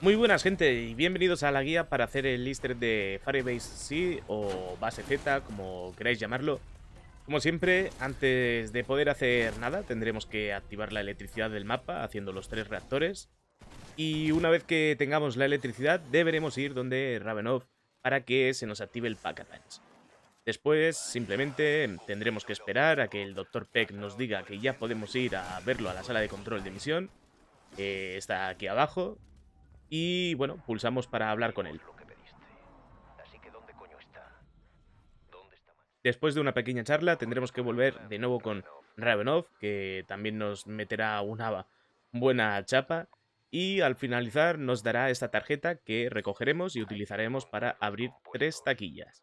Muy buenas gente y bienvenidos a la guía para hacer el easter de Firebase C o Base Z, como queráis llamarlo. Como siempre, antes de poder hacer nada tendremos que activar la electricidad del mapa haciendo los tres reactores. Y una vez que tengamos la electricidad deberemos ir donde Ravenov para que se nos active el pack attach. Después simplemente tendremos que esperar a que el Dr. Peck nos diga que ya podemos ir a verlo a la sala de control de misión. que está aquí abajo, y bueno, pulsamos para hablar con él. Después de una pequeña charla tendremos que volver de nuevo con Ravenov, que también nos meterá una buena chapa. Y al finalizar nos dará esta tarjeta que recogeremos y utilizaremos para abrir tres taquillas.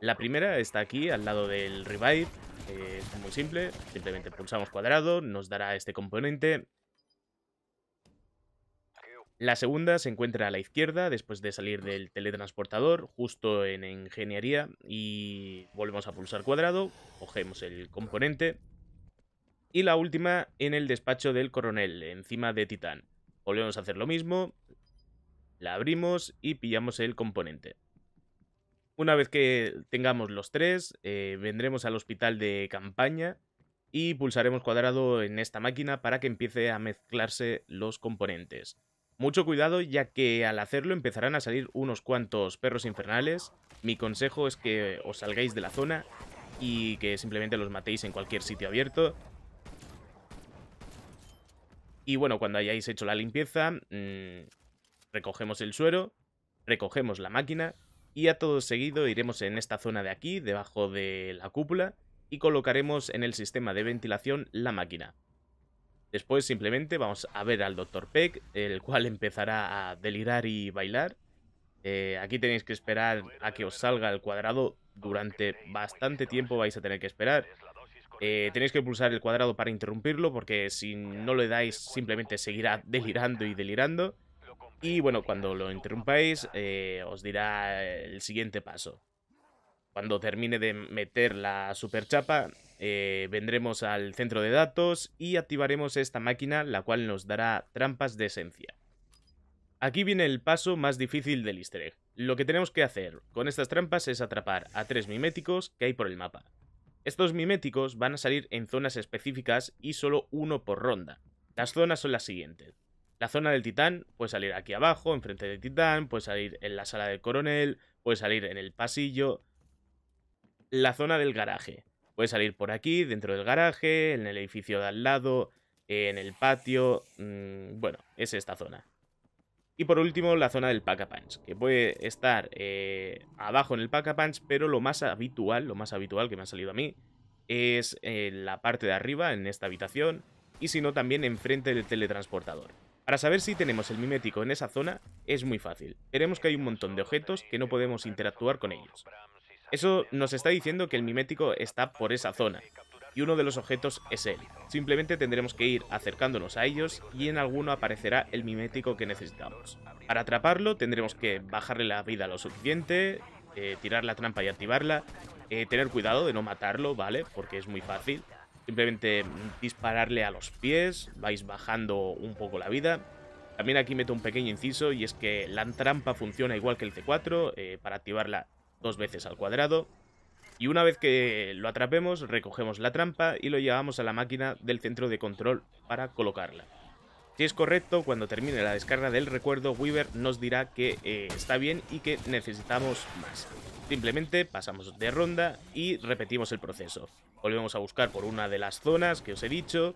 La primera está aquí al lado del revive, es eh, muy simple, simplemente pulsamos cuadrado, nos dará este componente la segunda se encuentra a la izquierda, después de salir del teletransportador, justo en ingeniería, y volvemos a pulsar cuadrado, cogemos el componente. Y la última en el despacho del coronel, encima de Titán. Volvemos a hacer lo mismo, la abrimos y pillamos el componente. Una vez que tengamos los tres, eh, vendremos al hospital de campaña y pulsaremos cuadrado en esta máquina para que empiece a mezclarse los componentes. Mucho cuidado ya que al hacerlo empezarán a salir unos cuantos perros infernales. Mi consejo es que os salgáis de la zona y que simplemente los matéis en cualquier sitio abierto. Y bueno, cuando hayáis hecho la limpieza, mm, recogemos el suero, recogemos la máquina y a todo seguido iremos en esta zona de aquí, debajo de la cúpula, y colocaremos en el sistema de ventilación la máquina. Después simplemente vamos a ver al Dr. Peck, el cual empezará a delirar y bailar. Eh, aquí tenéis que esperar a que os salga el cuadrado. Durante bastante tiempo vais a tener que esperar. Eh, tenéis que pulsar el cuadrado para interrumpirlo porque si no le dais simplemente seguirá delirando y delirando. Y bueno, cuando lo interrumpáis eh, os dirá el siguiente paso. Cuando termine de meter la superchapa eh, vendremos al centro de datos y activaremos esta máquina, la cual nos dará trampas de esencia. Aquí viene el paso más difícil del easter Lo que tenemos que hacer con estas trampas es atrapar a tres miméticos que hay por el mapa. Estos miméticos van a salir en zonas específicas y solo uno por ronda. Las zonas son las siguientes. La zona del titán puede salir aquí abajo, enfrente del titán, puede salir en la sala del coronel, puede salir en el pasillo. La zona del garaje. Puede salir por aquí, dentro del garaje, en el edificio de al lado, en el patio. Mm, bueno, es esta zona. Y por último, la zona del pack -a punch que puede estar eh, abajo en el pack -a punch pero lo más habitual, lo más habitual que me ha salido a mí, es en eh, la parte de arriba, en esta habitación, y si no, también enfrente del teletransportador. Para saber si tenemos el mimético en esa zona, es muy fácil. Veremos que hay un montón de objetos que no podemos interactuar con ellos. Eso nos está diciendo que el mimético está por esa zona, y uno de los objetos es él. Simplemente tendremos que ir acercándonos a ellos y en alguno aparecerá el mimético que necesitamos. Para atraparlo tendremos que bajarle la vida lo suficiente, eh, tirar la trampa y activarla, eh, tener cuidado de no matarlo, ¿vale? Porque es muy fácil. Simplemente mm, dispararle a los pies, vais bajando un poco la vida. También aquí meto un pequeño inciso y es que la trampa funciona igual que el C4, eh, para activarla dos veces al cuadrado. Y una vez que lo atrapemos, recogemos la trampa y lo llevamos a la máquina del centro de control para colocarla. Si es correcto, cuando termine la descarga del recuerdo, Weaver nos dirá que eh, está bien y que necesitamos más. Simplemente pasamos de ronda y repetimos el proceso. Volvemos a buscar por una de las zonas que os he dicho,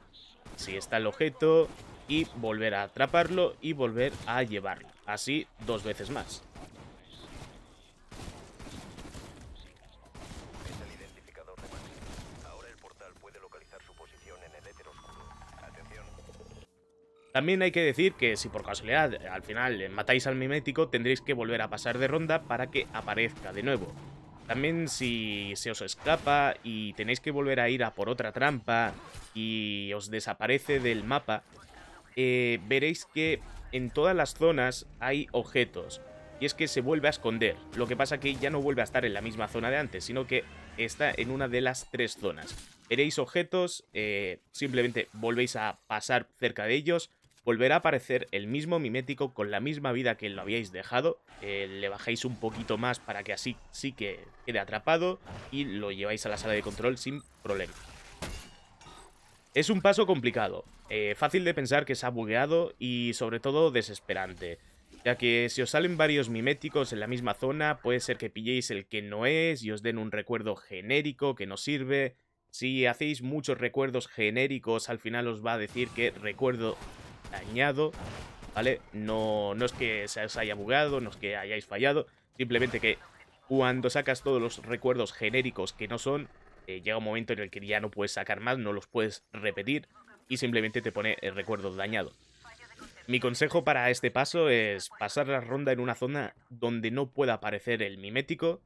si está el objeto, y volver a atraparlo y volver a llevarlo. Así dos veces más. También hay que decir que si por casualidad eh, al final eh, matáis al mimético tendréis que volver a pasar de ronda para que aparezca de nuevo. También si se os escapa y tenéis que volver a ir a por otra trampa y os desaparece del mapa, eh, veréis que en todas las zonas hay objetos. Y es que se vuelve a esconder. Lo que pasa que ya no vuelve a estar en la misma zona de antes, sino que está en una de las tres zonas. Veréis objetos, simplemente volvéis a pasar cerca de ellos volverá a aparecer el mismo mimético con la misma vida que lo habíais dejado, eh, le bajáis un poquito más para que así sí que quede atrapado y lo lleváis a la sala de control sin problema. Es un paso complicado, eh, fácil de pensar que se ha bugueado y sobre todo desesperante, ya que si os salen varios miméticos en la misma zona puede ser que pilléis el que no es y os den un recuerdo genérico que no sirve, si hacéis muchos recuerdos genéricos, al final os va a decir que recuerdo dañado, ¿vale? No, no es que se os haya bugado, no es que hayáis fallado, simplemente que cuando sacas todos los recuerdos genéricos que no son, eh, llega un momento en el que ya no puedes sacar más, no los puedes repetir y simplemente te pone el recuerdo dañado. Mi consejo para este paso es pasar la ronda en una zona donde no pueda aparecer el mimético,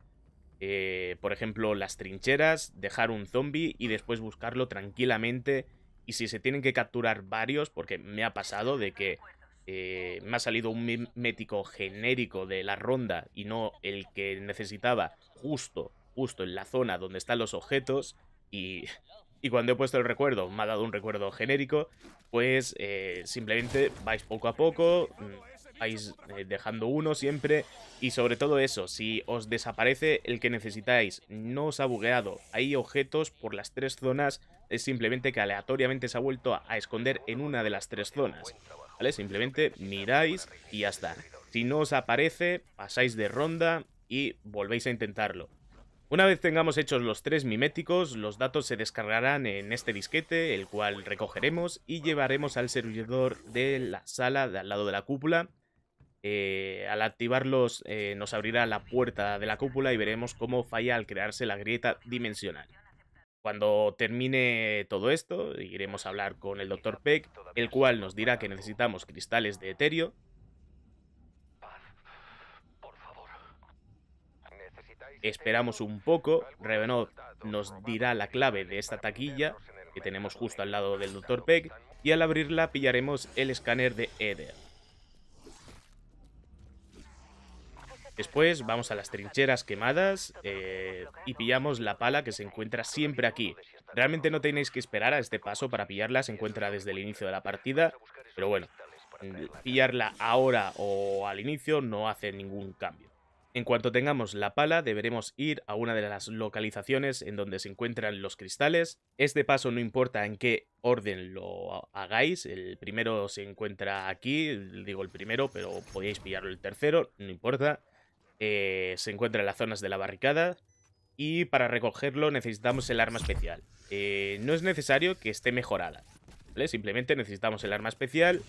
eh, por ejemplo las trincheras, dejar un zombie y después buscarlo tranquilamente y si se tienen que capturar varios, porque me ha pasado de que eh, me ha salido un mético genérico de la ronda y no el que necesitaba justo, justo en la zona donde están los objetos. Y, y cuando he puesto el recuerdo, me ha dado un recuerdo genérico. Pues eh, simplemente vais poco a poco, mm, vais eh, dejando uno siempre. Y sobre todo eso, si os desaparece el que necesitáis, no os ha bugueado. Hay objetos por las tres zonas es simplemente que aleatoriamente se ha vuelto a, esconder en una de las tres zonas. ¿Vale? Simplemente miráis y ya está. Si no os aparece, pasáis de ronda y volvéis a intentarlo. Una vez tengamos hechos los tres miméticos, los datos se descargarán en este disquete, el cual recogeremos y llevaremos al servidor de la sala de al lado de la cúpula. Eh, al activarlos eh, nos abrirá la puerta de la cúpula y veremos cómo falla al crearse la grieta dimensional. Cuando termine todo esto, iremos a hablar con el Dr. Peck, el cual nos dirá que necesitamos cristales de etéreo. Esperamos un poco, Reveno nos dirá la clave de esta taquilla que tenemos justo al lado del pues Dr. Peck y al abrirla pillaremos el escáner de Eder. Después vamos a las trincheras quemadas eh, y pillamos la pala que se encuentra siempre aquí. Realmente no tenéis que esperar a este paso para pillarla, se encuentra desde el inicio de la partida, pero bueno, mm, pillarla ahora o al inicio no hace ningún cambio. En cuanto tengamos la pala, deberemos ir a una de las localizaciones en donde se encuentran los cristales. Este paso no importa en qué orden lo hagáis, el primero se encuentra aquí, digo el primero, pero podéis pillarlo el tercero, no importa. Eh, se encuentra en las zonas de la barricada y para recogerlo necesitamos el arma especial. Eh, no es necesario que esté mejorada, Simplemente necesitamos el arma especial.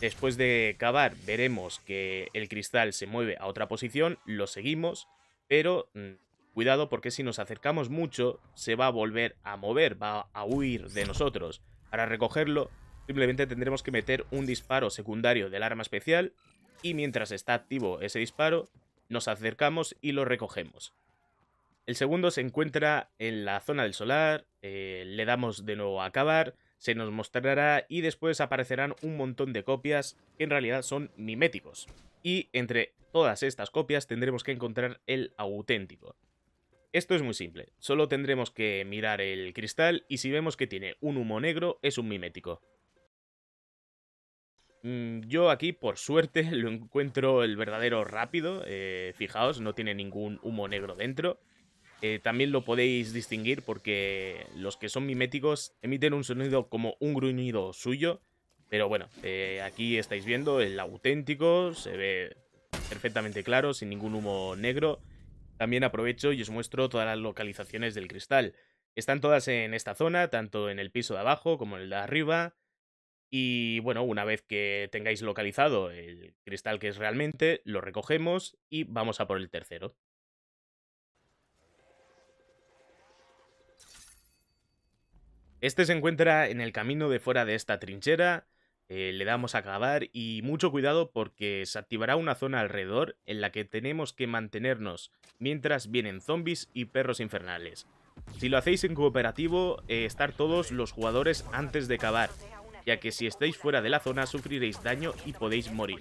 Después de cavar veremos que el cristal se mueve a otra posición, lo seguimos, pero mm, cuidado porque si nos acercamos mucho se va a volver a mover, va a huir de nosotros. Para recogerlo simplemente tendremos que meter un disparo secundario del arma especial y mientras está activo ese disparo nos acercamos y lo recogemos. El segundo se encuentra en la zona del solar, eh, le damos de nuevo a acabar, se nos mostrará y después aparecerán un montón de copias que en realidad son miméticos. Y entre todas estas copias tendremos que encontrar el auténtico. Esto es muy simple, solo tendremos que mirar el cristal y si vemos que tiene un humo negro es un mimético. Mm, yo aquí, por suerte, lo encuentro el verdadero rápido. Eh, fijaos, no tiene ningún humo negro dentro. Eh, también lo podéis distinguir porque los que son miméticos emiten un sonido como un gruñido suyo. Pero bueno, eh, aquí estáis viendo el auténtico, se ve perfectamente claro, sin ningún humo negro. También aprovecho y os muestro todas las localizaciones del cristal. Están todas en esta zona, tanto en el piso de abajo como en el de arriba. Y bueno, una vez que tengáis localizado el cristal que es realmente, lo recogemos y vamos a por el tercero. Este se encuentra en el camino de fuera de esta trinchera, eh, le damos a cavar y mucho cuidado porque se activará una zona alrededor en la que tenemos que mantenernos mientras vienen zombies y perros infernales. Si lo hacéis en cooperativo, eh, estar todos los jugadores antes de cavar ya que si estáis fuera de la zona sufriréis daño y podéis morir.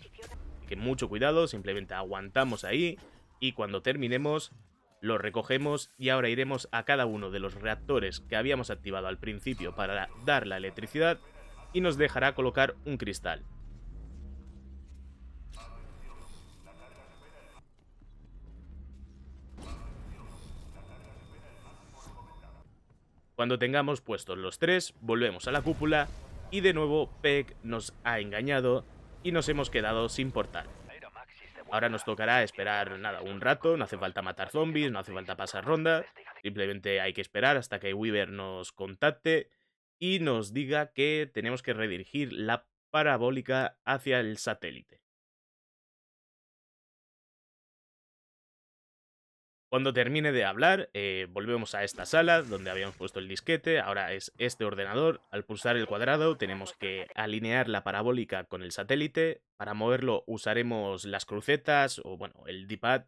Que mucho cuidado, simplemente aguantamos ahí y cuando terminemos lo recogemos y ahora iremos a cada uno de los reactores que habíamos activado al principio para dar la electricidad y nos dejará colocar un cristal. Cuando tengamos puestos los tres, volvemos a la cúpula y de nuevo Peg nos ha engañado y nos hemos quedado sin portal. Ahora nos tocará esperar nada un rato, no hace falta matar zombies, no hace falta pasar ronda, simplemente hay que esperar hasta que Weaver nos contacte y nos diga que tenemos que redirigir la parabólica hacia el satélite. Cuando termine de hablar, eh, volvemos a esta sala donde habíamos puesto el disquete, ahora es este ordenador. Al pulsar el cuadrado tenemos que alinear la parabólica con el satélite. Para moverlo usaremos las crucetas o bueno, el D-pad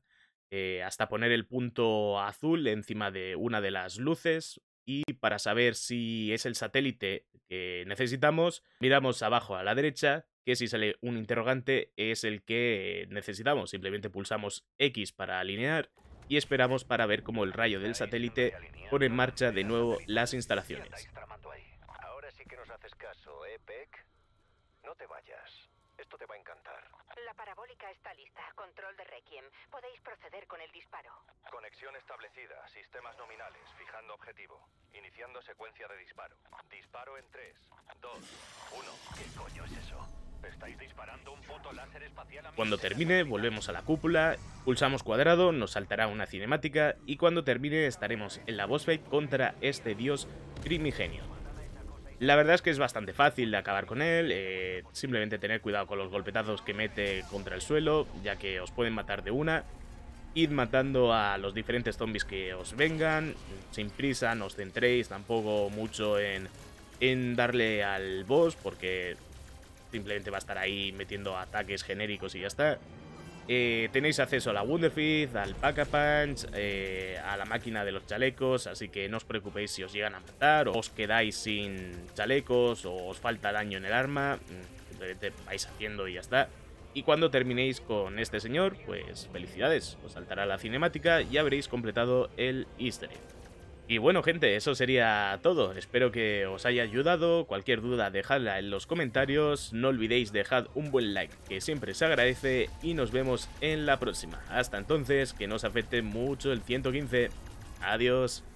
eh, hasta poner el punto azul encima de una de las luces. Y para saber si es el satélite que necesitamos, miramos abajo a la derecha que si sale un interrogante es el que necesitamos. Simplemente pulsamos X para alinear y esperamos para ver cómo el rayo del satélite pone en marcha de nuevo las instalaciones. Ahora sí que nos haces caso, ¿eh, No te vayas. Esto te va a encantar. La parabólica está lista. Control de Requiem. Podéis proceder con el disparo. Conexión establecida. Sistemas nominales. Fijando objetivo. Iniciando secuencia de disparo. Disparo en 3, 2, 1. ¿Qué coño es eso? ¿Estáis disparando un cuando termine, volvemos a la cúpula, pulsamos cuadrado, nos saltará una cinemática y cuando termine estaremos en la boss fight contra este dios primigenio. La verdad es que es bastante fácil de acabar con él, eh, simplemente tener cuidado con los golpetazos que mete contra el suelo, ya que os pueden matar de una. Id matando a los diferentes zombies que os vengan, sin prisa, no os centréis tampoco mucho en, en darle al boss, porque simplemente va a estar ahí metiendo ataques genéricos y ya está. Eh, tenéis acceso a la Wunderfeed, al Pack Punch, eh, a la máquina de los chalecos, así que no os preocupéis si os llegan a matar, o os quedáis sin chalecos, o os falta daño en el arma, mm, simplemente vais haciendo y ya está. Y cuando terminéis con este señor, pues felicidades, os saltará la cinemática y habréis completado el easter egg. Y bueno gente, eso sería todo, espero que os haya ayudado, cualquier duda dejadla en los comentarios, no olvidéis dejad un buen like que siempre se agradece y nos vemos en la próxima. Hasta entonces, que nos afecte mucho el 115. Adiós.